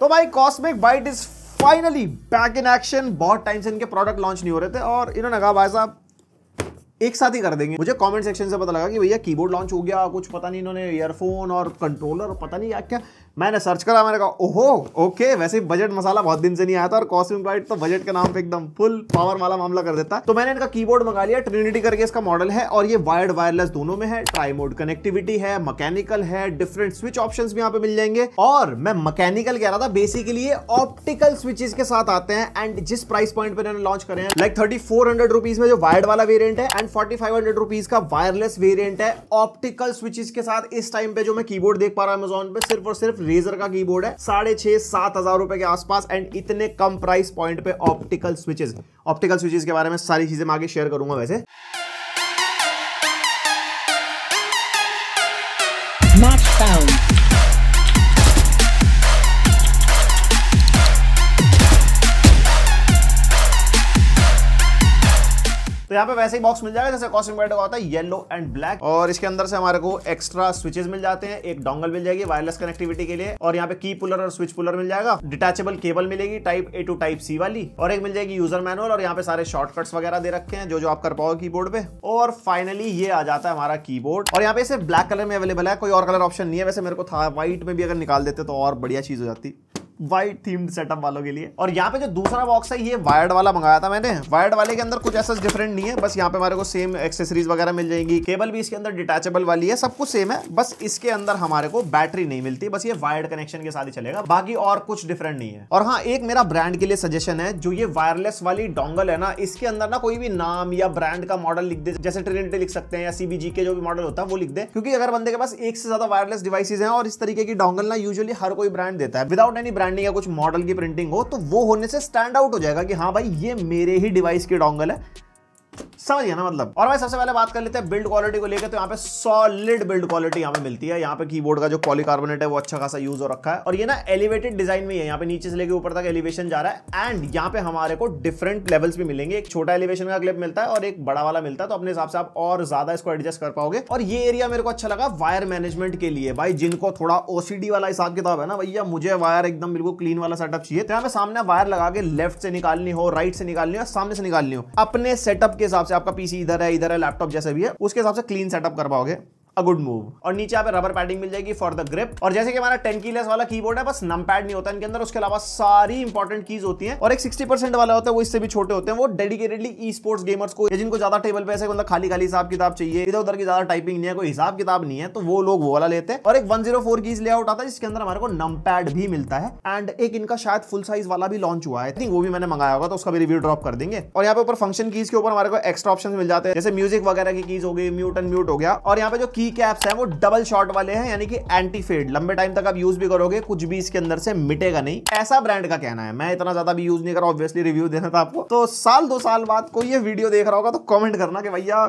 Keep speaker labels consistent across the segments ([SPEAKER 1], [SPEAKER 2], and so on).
[SPEAKER 1] तो भाई cosmic byte is finally back in action बहुत टाइम से इनके प्रोडक्ट लॉन्च नहीं हो रहे थे और इन्होंने कहा भाई साहब एक साथ ही कर देंगे मुझे कमेंट सेक्शन से पता लगा कि भैया कीबोर्ड लॉन्च हो गया कुछ पता नहीं इन्होंने ईयरफोन और कंट्रोलर पता नहीं क्या क्या मैंने सर्च करा मैंने कहा ओहो ओके वैसे बजट मसाला बहुत दिन से नहीं आया था और कॉस्ट ब्राइट तो बजट के नाम पे एकदम फुल पावर वाला मामला कर देता तो मैंने इनका कीबोर्ड मंगा लिया ट्रिनिटी करके इसका मॉडल है और ये वायर्ड वायरलेस दोनों में है ट्राई मोड कनेक्टिविटी है मैकेनिकल है डिफरेंट स्विच ऑप्शन भी यहाँ पे मिल जाएंगे और मैं मैकेनिकल कह रहा था बेसिकली ऑप्टिकल स्विचेस के साथ आते हैं एंड जिस प्राइस पॉइंट पर लॉन्च करे हैं like thirty four hundred rupees में जो वायर्ड वाला वेरियंट है and forty five hundred rupees का वायरलेस वेरियंट है ऑप्टिकल स्विचेस के साथ इस टाइम पे जो मैं कीबोर्ड देख पा रहा हूँ अमेजोन पे सिर्फ और सिर्फ रेजर का कीबोर्ड है साढ़े छह सात हजार रुपए के आसपास एंड इतने कम प्राइस पॉइंट पे ऑप्टिकल स्विचेस ऑप्टिकल स्विचेस के बारे में सारी चीजें मैं आगे शेयर करूंगा वैसे Match found. तो यहाँ पे वैसे ही बॉक्स मिल जाएगा जैसे कॉस्ट इन्वर्टर का होता है येलो एंड ब्लैक और इसके अंदर से हमारे को एक्स्ट्रा स्विचेस मिल जाते हैं एक डोंगल मिल जाएगी वायरलेस कनेक्टिविटी के लिए और यहाँ पे की पुलर और स्विच पुलर मिल जाएगा डिटेचेबल केबल मिलेगी type A to type C वाली और एक मिल जाएगी यूजर मैनुअल और यहाँ पे सारे शॉर्टकट्स वगैरह दे रखे हैं जो जो आप कर पाओ की पे और फाइनली ये आ जाता है हमारा की और यहाँ पे सिर्फ ब्लैक कलर में अवेलेबल है कोई और कलर ऑप्शन नहीं है वैसे मेरे को था व्हाइट में भी अगर निकाल देते तो और बढ़िया चीज हो जाती वाइट थीम्ड सेटअप वालों के लिए और यहाँ पे जो दूसरा बॉक्स है ये वायर्ड वाला मंगाया था मैंने वायर्ड वाले के अंदर कुछ ऐसा डिफरेंट नहीं है बस यहाँ पे हमारे को सेम एक्सेसरीज वगैरह मिल जाएंगी केबल भी इसके अंदर डिटेचेबल वाली है सब कुछ सेम है बस इसके अंदर हमारे को बैटरी नहीं मिलती बस ये वायर्ड कनेक्शन के साथ ही चलेगा बाकी और कुछ डिफरेंट नहीं है और हाँ एक मेरा ब्रांड के लिए सजेशन है जो ये वायरलेस वाली डोंगल है ना इसके अंदर ना कोई भी नाम या ब्रांड का मॉडल लिख दे जैसे ट्रिनेटी लिख सकते हैं या सीबीजी के जो भी मॉडल होता है वो लिख दे क्योंकि अगर बंदे के पास एक से ज्यादा वायरलेस डिवाइसेज है और इस तरीके की डोंगल ना यूजली हर कोई ब्रांड देता है विदाउट एनी ब्रांड ब्रांडिंग या कुछ मॉडल की प्रिंटिंग हो तो वो होने से स्टैंड आउट हो जाएगा कि हाँ भाई ये मेरे ही डिवाइस की डोंगल है समझ गया ना मतलब और भाई सबसे पहले बात कर लेते हैं बिल्ड क्वालिटी को लेकर तो यहाँ पे सॉलिड बिल्ड क्वालिटी यहाँ पे मिलती है यहाँ पे कीबोर्ड का जो पॉलीकार्बोनेट है वो अच्छा खासा यूज हो रखा है और ये ना एलिवेटेड डिजाइन में है यहाँ पे नीचे से लेकर ऊपर तक एलिवेशन जा रहा है एंड यहाँ पे हमारे को डिफरेंट लेवल्स भी मिलेंगे एक छोटा एलिवेशन का क्लिप मिलता है और एक बड़ा वाला मिलता है तो अपने हिसाब से आप और ज्यादा इसको एडजस्ट कर पाओगे और ये एरिया मेरे को अच्छा लगा वायर मैनेजमेंट के लिए भाई जिनको थोड़ा ओसीडी वाला हिसाब किताब है ना भैया मुझे वायर एकदम बिल्कुल क्लीन वाला सेटअप चाहिए तो यहाँ पे सामने वायर लगा के लेफ्ट से निकालनी हो राइट से निकालनी हो सामने से निकालनी हो अपने सेटअप के हिसाब से आपका पीसी इधर है इधर है लैपटॉप जैसे भी है उसके हिसाब से क्लीन सेटअप करवाओगे अ गुड मूव और नीचे यहाँ पे रबर पैडिंग मिल जाएगी फॉर द ग्रिप और जैसे कि हमारा टेन कीलेस वाला कीबोर्ड है बस नम पैड नहीं होता इनके अंदर उसके अलावा सारी इंपॉर्टेंट कीज होती है और एक सिक्सटी परसेंट वाला होता है वो इससे भी छोटे होते हैं वो डेडिकेटेडली ई स्पोर्ट्स गेमर्स को जिनको ज्यादा टेबल पे ऐसे मतलब खाली खाली हिसाब किताब चाहिए इधर उधर की ज्यादा टाइपिंग नहीं है कोई हिसाब किताब नहीं है तो वो लोग वो वाला लेते हैं और एक one zero four keys layout आता है जिसके अंदर हमारे को नम पैड भी मिलता है एंड एक इनका शायद फुल साइज वाला भी लॉन्च हुआ है थिंक वो भी मैंने मंगाया होगा तो उसका भी रिव्यू ड्रॉप कर देंगे और यहाँ पे ऊपर फंक्शन कीज के ऊपर हमारे को एक्स्ट्रा ऑप्शन मिल जाते हैं जैसे म्यूजिक वगैरह की कीज हो गई म्यूट एंड म्यूट हो गया और यहाँ पे जो की की कैप्स हैं वो डबल शॉट वाले हैं यानी कि एंटी फेड लंबे टाइम तक आप यूज भी करोगे कुछ भी इसके अंदर से मिटेगा नहीं ऐसा ब्रांड का कहना है मैं इतना ज्यादा भी यूज नहीं कर रहा ऑब्वियसली रिव्यू देना था आपको तो साल दो साल बाद कोई ये वीडियो देख रहा होगा तो कॉमेंट करना कि भैया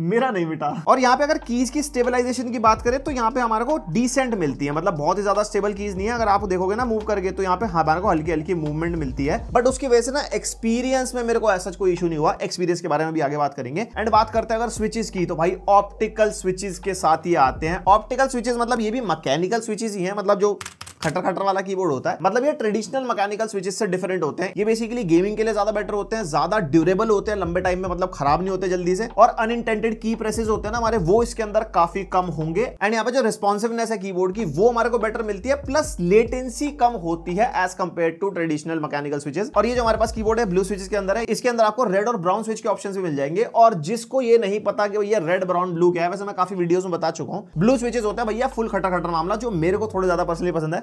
[SPEAKER 1] मेरा नहीं मिटा और यहाँ पे अगर कीज की स्टेबलाइजेशन की बात करें तो यहाँ पे हमारे को डिसेंट मिलती है मतलब बहुत ही ज्यादा स्टेबल कीज नहीं है अगर आप देखोगे ना मूव करके तो यहाँ पे हमारे को हल्की हल्की मूवमेंट मिलती है बट उसकी वजह से ना एक्सपीरियंस में मेरे को ऐसा कोई इशू नहीं हुआ एक्सपीरियंस के बारे में भी आगे बात करेंगे एंड बात करते हैं अगर स्विचेस की तो भाई ऑप्टिकल स्विचेस के साथ ही आते हैं ऑप्टिकल स्विचेस मतलब ये भी मैकेनिकल स्विचेस ही है मतलब जो खटर खटर वाला कीबोर्ड होता है मतलब ये ट्रेडिशनल मैकेनिकल स्विचेस से डिफरेंट होते हैं ये बेसिकली गेमिंग के लिए ज्यादा बेटर होते हैं ज्यादा ड्यूरेबल होते हैं लंबे टाइम में मतलब खराब नहीं होते जल्दी से और अनइंटेंटेड की प्रेसेस होते हैं ना हमारे वो इसके अंदर काफी कम होंगे एंड यहाँ पे जो रिस्पॉन्सिवनेस है कीबोर्ड की वो हमारे को बेटर मिलती है प्लस लेटेंसी कम होती है as compared to traditional mechanical switches और ये जो हमारे पास कीबोर्ड है ब्लू स्विचेस के अंदर है इसके अंदर आपको रेड और ब्राउन स्विच के ऑप्शन भी मिल जाएंगे और जिसको ये नहीं पता कि भैया रेड ब्राउन ब्लू क्या है वैसे मैं काफी वीडियोस में बता चुका हूँ ब्लू स्विचेस होता है भैया फुल खटर खटर मामला जो मेरे को थोड़े ज्यादा पर्सनली पसंद है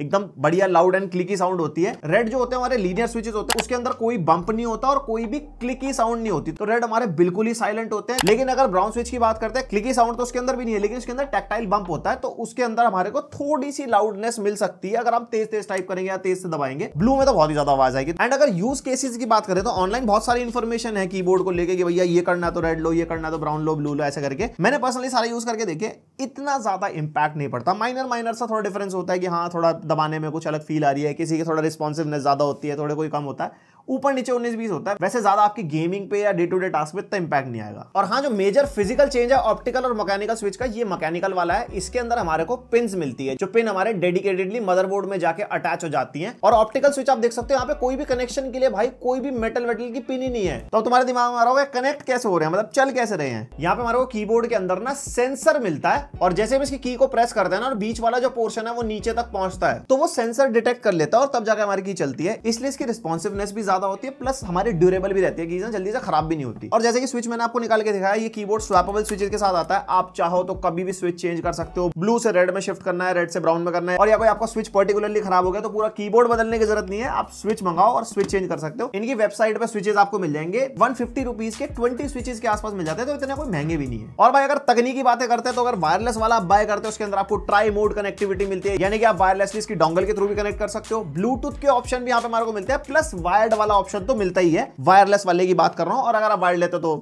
[SPEAKER 1] एकदम बढ़िया लाउड एंड क्लिकी साउंड होती है रेड जो होते हैं हमारे लीनियर स्विचेस होते हैं उसके अंदर कोई बंप नहीं होता और कोई भी क्लिकी साउंड नहीं होती तो रेड हमारे बिल्कुल ही साइलेंट होते हैं लेकिन अगर ब्राउन स्विच की बात करते हैं क्लिकी साउंड तो उसके अंदर भी नहीं है लेकिन उसके अंदर टेक्टाइल बंप होता है तो उसके अंदर हमारे को थोड़ी सी लाउडनेस मिल सकती है अगर हम तेज तेज टाइप करेंगे या तेज से दबाएंगे ब्लू में तो बहुत ही ज्यादा आवाज आएगी एंड अगर यूज केसेस की बात करें तो ऑनलाइन बहुत सारी इन्फॉर्मेशन है की को लेकर कि भैया ये करना तो रेड लो ये करना तो ब्राउन लो ब्लू लो ऐसा करके मैंने पर्सनली सारा यूज करके देखे इतना ज्यादा इंपैक्ट नहीं पड़ता माइनर माइनर सा थोड़ा डिफरेंस होता है कि हाँ थोड़ा दबाने में कुछ अलग फील आ रही है किसी की थोड़ा रिस्पॉन्सिवनेस ज़्यादा होती है थोड़े कोई कम होता है ऊपर नीचे उन्नीस बीस होता है वैसे ज्यादा आपकी गेमिंग पे या डे टू डे टास्क पे इतना इंपैक्ट नहीं आएगा और हाँ जो मेजर फिजिकल चेंज है ऑप्टिकल और मैकेनिकल स्विच का ये मैकेनिकल वाला है इसके अंदर हमारे को पिन मिलती है जो पिन हमारे डेडिकेटेडली मदरबोर्ड में जाके अटैच हो जाती है और ऑप्टिकल स्विच आप देख सकते हो यहाँ पे कोई भी कनेक्शन के लिए भाई कोई भी मेटल वेटल की पिन ही नहीं है तो तुम्हारे दिमाग में आ रहा होगा कनेक्ट कैसे हो रहे हैं मतलब चल कैसे रहे हैं यहाँ पे हमारे को कीबोर्ड के अंदर ना सेंसर मिलता है और जैसे हम इसकी की को प्रेस करते हैं ना और बीच वाला जो पोर्शन है वो नीचे तक पहुंचता है तो वो सेंसर डिटेक्ट कर लेता है और तब जाकर हमारी की चलती है इसलिए इसकी रिस्पॉन्सिवनेस भी ज्यादा होती है प्लस हमारी ड्यूरेबल भी रहती है कीज जल्दी से खराब भी नहीं होती और जैसे कि स्विच मैंने आपको निकाल के दिखाया ये कीबोर्ड स्वैपेबल स्विचेस के साथ आता है आप चाहो तो कभी भी स्विच चेंज कर सकते हो ब्लू से रेड में शिफ्ट करना है रेड से ब्राउन में करना है और या कोई आपका स्विच पर्टिकुलरली खराब हो गया तो पूरा की बदलने की जरूरत नहीं है आप स्विच मंगाओ और स्विच चेंज कर सकते हो इनकी वेबसाइट पर स्विचेस आपको मिल जाएंगे वन के ट्वेंटी स्विचेस के आसपास मिल जाते हैं तो इतने कोई महंगे भी नहीं है और भाई अगर तकनीकी बातें करते हैं तो अगर वायरलेस वाला आप बाय करते हो उसके अंदर आपको ट्राई मोड कनेक्टिविटी मिलती है यानी कि आप वायरलेस इसकी डोंगल के थ्रू भी कनेक्ट कर सकते हो ब्लूटूथ के ऑप्शन भी यहाँ पे हमारे को मिलते हैं प्लस वायर्ड वाला ऑप्शन तो मिलता ही है वायरलेस वाले की बात कर रहा हूं और अगर आप वायर लेते तो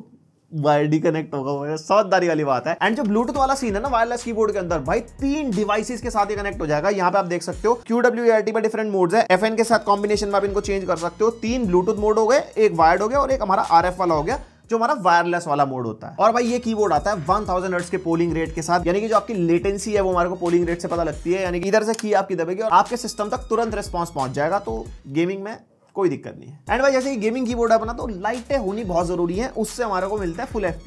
[SPEAKER 1] वायरडी कनेक्ट होगा वो समझदारी वाली बात है एंड जो ब्लूटूथ वाला सीन है ना वायरलेस कीबोर्ड के अंदर भाई तीन डिवाइसेस के साथ ही कनेक्ट हो जाएगा यहाँ पे आप देख सकते हो क्यू डब्ल्यू आर टी पर डिफरेंट मोड्स है एफ के साथ कॉम्बिनेशन में आप इनको चेंज कर सकते हो तीन ब्लूटूथ मोड हो गए एक वायर्ड हो गया और एक हमारा आर वाला हो गया जो हमारा वायरलेस वाला मोड होता है और भाई ये कीबोर्ड आता है 1000 थाउजेंड के पोलिंग रेट के साथ यानी कि जो आपकी लेटेंसी है वो हमारे को पोलिंग रेट से पता लगती है यानी कि इधर से की आपकी दबेगी और आपके सिस्टम तक तुरंत रिस्पॉन्स पहुंच जाएगा तो गेमिंग में कोई दिक्कत नहीं है एंड भाई जैसे गेमिंग की है अपना तो लाइटें होनी बहुत जरूरी है उससे हमारे को मिलता है फुल एफ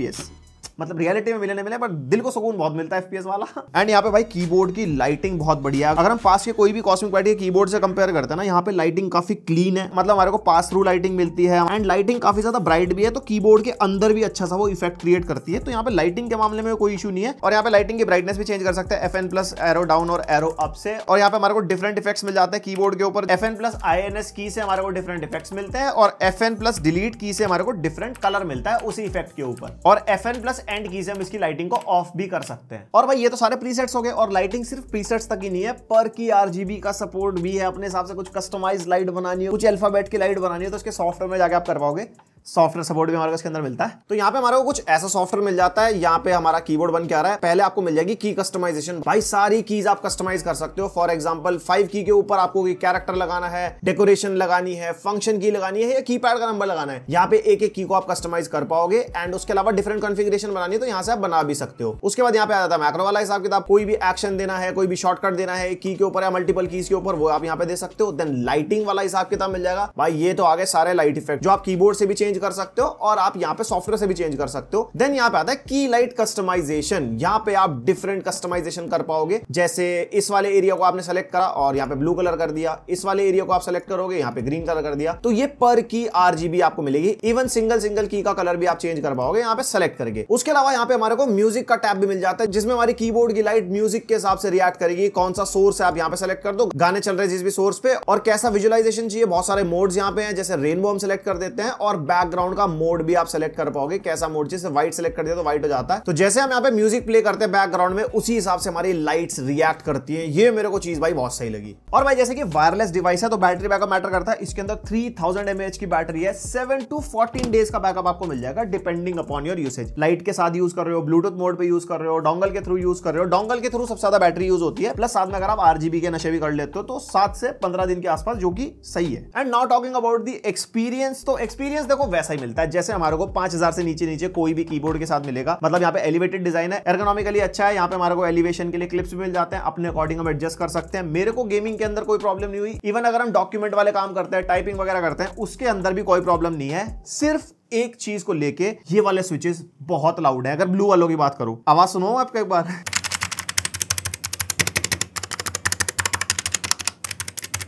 [SPEAKER 1] मतलब रियलिटी में मिले नहीं मिले बट दिल को सुकून बहुत मिलता है एफपीएस वाला एंड यहाँ पे भाई कीबोर्ड की लाइटिंग बहुत बढ़िया है अगर हम पास के कोई भी कॉस्मिक बैटरी कीबोर्ड से कंपेयर करते हैं ना यहाँ पे लाइटिंग काफी क्लीन है मतलब हमारे को पास थ्रू लाइटिंग मिलती है एंड लाइटिंग काफी ज्यादा ब्राइट भी है तो कीबोर्ड के अंदर भी अच्छा सा वो इफेक्ट क्रिएट करती है तो यहाँ पे लाइटिंग के मामले में कोई इशू नहीं है और यहाँ पे लाइटिंग की ब्राइटनेस भी चेंज कर सकते हैं F N plus arrow down और एरो अप से और यहाँ पे हमारे को डिफरेंट इफेक्ट्स मिल जाते हैं कीबोर्ड के ऊपर F N plus I N S key से हमारे को डिफरेंट इफेक्ट्स मिलते हैं और एफ एन प्लस डिलीट की से हमारे को डिफरेंट कलर मिलता है उसी इफेक्ट के ऊपर और एफ एन प्लस एंड की से हम इसकी लाइटिंग को ऑफ भी कर सकते हैं और भाई ये तो सारे प्रीसेट्स हो गए और लाइटिंग सिर्फ प्रीसेट्स तक ही नहीं है पर की आरजीबी का सपोर्ट भी है अपने हिसाब से कुछ कस्टमाइज लाइट बनानी है कुछ अल्फाबेट की लाइट बनानी है तो इसके सॉफ्टवेयर में जाकर आप करवाओगे सॉफ्टवेयर सपोर्ट भी हमारे इसके अंदर मिलता है तो यहाँ पे हमारे को कुछ ऐसा सॉफ्टवेयर मिल जाता है यहाँ पे हमारा कीबोर्ड बन के आ रहा है पहले आपको मिल जाएगी की कस्टमाइजेशन भाई सारी कीज आप कस्टमाइज कर सकते हो फॉर एग्जाम्पल फाइव की के ऊपर आपको कैरेक्टर लगाना है डेकोरेशन लगानी है फंक्शन की लगानी है या की का नंबर लगाना है यहाँ पे एक एक की को आप कस्टमाइज कर पाओगे एंड उसके अलावा डिफरेंट कॉन्फिग्रेशन बनानी है तो यहाँ से आप बना भी सकते हो उसके बाद यहाँ पे आ जाता है मैक्रो वाला हिसाब किताब कोई भी एक्शन देना है कोई भी शॉर्टकट देना है की के ऊपर या मल्टीपल कीज के ऊपर वो आप यहाँ पे दे सकते हो देन लाइटिंग वाला हिसाब किताब मिल जाएगा भाई ये तो आगे सारे लाइट इफेक्ट जो आप कीबोर्ड से भी चेंज चेंज कर सकते हो और आप यहाँ पे सॉफ्टवेयर से भी चेंज कर सकते हो देन यहाँ पे आता है की लाइट कस्टमाइजेशन यहाँ पे आप डिफरेंट कस्टमाइजेशन कर पाओगे जैसे इस वाले एरिया को आपने सेलेक्ट करा और यहाँ पे ब्लू कलर कर दिया इस वाले एरिया को आप सेलेक्ट करोगे यहाँ पे ग्रीन कलर कर दिया तो ये पर की आर आपको मिलेगी इवन सिंगल सिंगल की का कलर भी आप चेंज कर पाओगे यहाँ पे सेलेक्ट करके उसके अलावा यहाँ पे हमारे को म्यूजिक का टैप भी मिल जाता है जिसमें हमारी की की लाइट म्यूजिक के हिसाब से रिएक्ट करेगी कौन सा सोर्स है आप यहाँ पे सेलेक्ट कर दो गाने चल रहे जिस भी सोर्स पे और कैसा विजुअलाइजेशन चाहिए बहुत सारे मोड्स यहाँ पे हैं जैसे रेनबो हम सेलेक्ट कर देते हैं और बैक बैकग्राउंड का मोड भी आप सेलेक्ट कर पाओगे कैसा मोड जैसे व्हाइट सेलेक्ट कर दिया तो व्हाइट हो जाता है तो जैसे हम यहाँ पे म्यूजिक प्ले करते हैं बैकग्राउंड में उसी हिसाब से हमारी लाइट्स रिएक्ट करती है ये मेरे को चीज भाई बहुत सही लगी और भाई जैसे कि वायरलेस डिवाइस है तो बैटरी बैकअप मैटर करता है इसके अंदर थ्री थाउजेंड की बैटरी है सेवन टू फोर्टीन डेज का बैकअप आपको मिल जाएगा depending upon your usage light के साथ यूज कर रहे हो ब्लूटूथ मोड पर यूज कर रहे हो डोंगल के थ्रू यूज कर रहे हो डोंगल के थ्रू सबसे ज्यादा बैटरी यूज होती है प्लस साथ में अगर आप आरजीबी के नशे भी कर लेते हो तो सात से पंद्रह दिन के आसपास जो कि सही है and not talking about the experience तो एक्सपीरियंस देखो वैसा ही मिलता है जैसे हमारे को पांच हजार से नीचे नीचे कोई भी कीबोर्ड के साथ मिलेगा मतलब यहाँ पे एलिवेटेड डिजाइन है एर्गोनॉमिकली अच्छा है यहाँ पे हमारे को एलिवेशन के लिए क्लिप्स भी मिल जाते हैं अपने अकॉर्डिंग हम एडजस्ट कर सकते हैं मेरे को गेमिंग के अंदर कोई प्रॉब्लम नहीं हुई इवन अगर हम डॉक्यूमेंट वाले काम करते हैं टाइपिंग वगैरह करते हैं उसके अंदर भी कोई प्रॉब्लम नहीं है सिर्फ एक चीज को लेके ये वाले स्विचेस बहुत लाउड है अगर ब्लू वालों की बात करूं आवाज सुनो आपका एक बार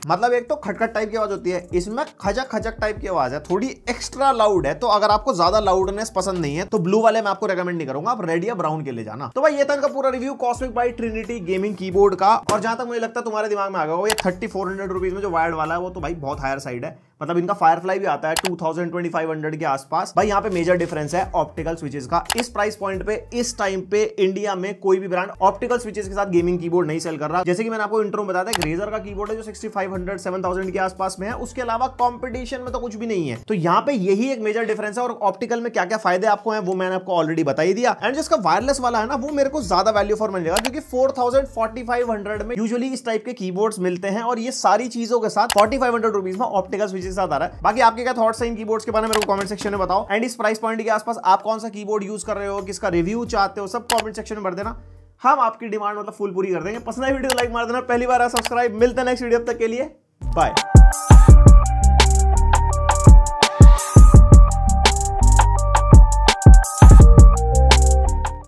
[SPEAKER 1] मतलब एक तो खटखट टाइप की आवाज होती है इसमें खजक खजक टाइप की आवाज है थोड़ी एक्स्ट्रा लाउड है तो अगर आपको ज्यादा लाउडनेस पसंद नहीं है तो ब्लू वाले मैं आपको रेकमेंड नहीं करूंगा आप रेड या ब्राउन के लिए जाना तो भाई ये था पूरा review cosmic byte trinity gaming keyboard का और जहां तक मुझे लगता है तुम्हारे दिमाग में आ गया ये थर्टी फोर हंड्रेड रुपीज में जो वायर्ड वाला है वो तो भाई बहुत हायर साइड है मतलब इनका फायरफ्लाई भी आता है two thousand twenty five hundred के आसपास भाई यहाँ पे मेजर डिफरेंस है ऑप्टिकल स्विचेस का इस प्राइस पॉइंट पे इस टाइम पे इंडिया में कोई भी ब्रांड ऑप्टिकल स्विचेस के साथ गेमिंग कीबोर्ड नहीं सेल कर रहा जैसे कि मैंने आपको इंटरव्यू बताया बताया रेजर का कीबोर्ड है जो सिक्सटी फाइव सेवन थाउजेंड के आसपास में है उसके अलावा कॉम्पिटिशन में तो कुछ भी नहीं है तो यहाँ पे यही एक मेजर डिफरेंस है और ऑप्टिकल में क्या क्या फायदे आपको है वो मैंने आपको ऑलरेडी बताई दिया एंड जिसका वायरलेस वाला है ना वो मेरे को ज्यादा वैल्यू फॉर मिलेगा क्योंकि four thousand forty five hundred में यूजली इस टाइप के की मिलते हैं और ये सारी चीजों के साथ फोर्टी फाइव हंड्रेड रुपीज में ऑप्टिकल स्विचेस के साथ आ रहा है बाकी आपके क्या थॉट्स हैं इन कीबोर्ड्स के बारे में मेरे को कमेंट सेक्शन में बताओ एंड इस प्राइस पॉइंट के आसपास आप कौन सा कीबोर्ड यूज कर रहे हो किसका रिव्यू चाहते हो सब कमेंट सेक्शन में भर देना हम आपकी डिमांड मतलब फुल पूरी कर देंगे पसंद है वीडियो लाइक मार देना पहली बार सब्सक्राइब मिलते हैं नेक्स्ट वीडियो तक के लिए बाय